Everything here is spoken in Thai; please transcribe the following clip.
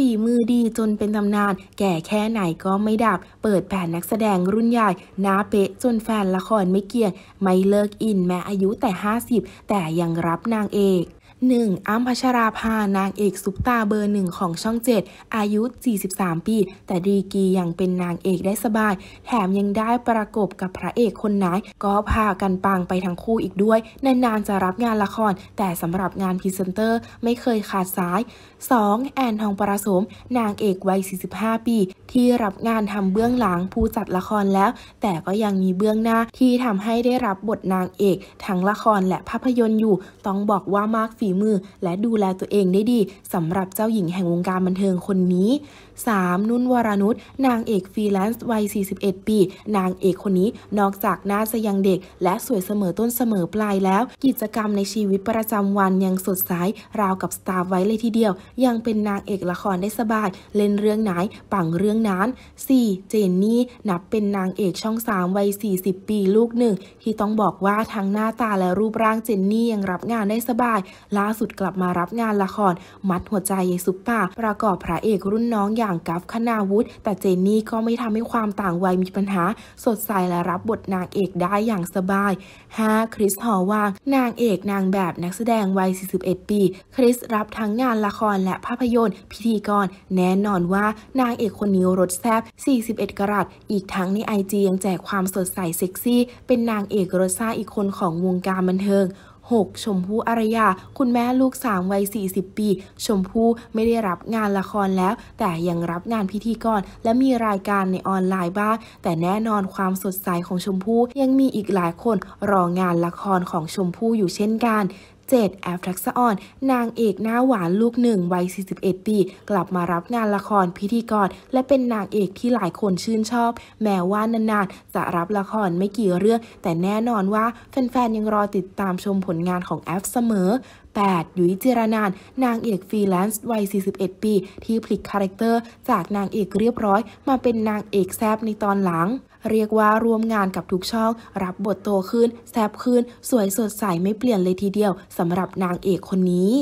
ฝีมือดีจนเป็นตำนาน แก่แค่ไหนก็ไม่ดับ เปิดแผ่นนักแสดงรุ่นใหญ่น้าเป๊ะจนแฟนละครไม่เกียงไม่เลิกอินแม้อายุแต่ 50 แต่ยังรับนางเอก 1. อ้ำพัชราภานางเอกซุปตาเบอร์หนึ่งของช่อง 7 อายุ 43 ปี แต่ดีกียังเป็นนางเอกได้สบาย แถมยังได้ประกบกับพระเอกคนไหน ก็พากันปังไปทั้งคู่อีกด้วย นานๆจะรับงานละคร แต่สำหรับงานพรีเซนเตอร์ ไม่เคยขาดสาย 2. แอนทองประสม นางเอกวัย45 ปี ที่รับงานทำเบื้องหลังผู้จัดละครแล้ว แต่ก็ยังมีเบื้องหน้าที่ทำให้ได้รับบทนางเอกทั้งละครและภาพยนตร์อยู่ ต้องบอกว่ามากฝีีมือและดูแลตัวเองได้ดีสำหรับเจ้าหญิงแห่งวงการบันเทิงคนนี้ 3. นุ่นวรานุชนางเอกฟรีแลนซ์วัย41 ปี นางเอกคนนี้นอกจากหน้าจะยังเด็ก และสวยเสมอต้นเสมอปลายแล้วกิจกรรมในชีวิตประจำวันยังสดใสราวกับสตาร์ไว้เลยทีเดียว ยังเป็นนางเอกละครได้สบาย เล่นเรื่องไหน ปังเรื่องนั้น 4. เจนนี่นับเป็นนางเอกช่อง3วัย40 ปีลูกหนึ่งที่ต้องบอกว่าทั้งหน้าตาและรูปร่างเจนนี่ยังรับงานได้สบายล่าสุดกลับมารับงานละครมัดหัวใจเยซุปปาประกอบพระเอกรุ่นน้องอย่างกัฟคณาวุฒิแต่เจนนี่ก็ไม่ทำให้ความต่างวัยมีปัญหา สดใสและรับบทนางเอกได้อย่างสบาย 5. คริสหอวาง นางเอกนางแบบนักแสดงวัย 41 ปี คริสรับทั้งงานละครและภาพยนตร์พิธีกรแน่นอนว่านางเอกคนนี้รถแซบ 41 กรัตอีกทั้งในไอจียังแจกความสดใสเซ็กซี่ เป็นนางเอกรสซ่าอีกคนของวงการบันเทิง 6. ชมพู่อารยา คุณแม่ลูกสามวัย 40 ปี ชมพู่ไม่ได้รับงานละครแล้ว แต่ยังรับงานพิธีกรและมีรายการในออนไลน์บ้าง แต่แน่นอนความสดใสของชมพู่ยังมีอีกหลายคนรองานละครของชมพู่อยู่เช่นกันเจดแอฟทักษออนนางเอกหน้าหวานลูกหนึ่ง วัย 41 ปี กลับมารับงานละครพิธีกรและเป็นนางเอกที่หลายคนชื่นชอบ แม้ว่านานๆ จะรับละครไม่กี่เรื่อง แต่แน่นอนว่า แฟนๆ ยังรอติดตามชมผลงานของแอฟเสมอ8ยุ้ยจิรนาน นางเอกฟรีแลนซ์วัย 41 ปี ที่พลิกคาแรคเตอร์จากนางเอกเรียบร้อย มาเป็นนางเอกแซบในตอนหลังเรียกว่าร่วมงานกับทุกช่อง รับบทโตขึ้นแซบขึ้น สวยสดใสไม่เปลี่ยนเลยทีเดียวสำหรับนางเอกคนนี้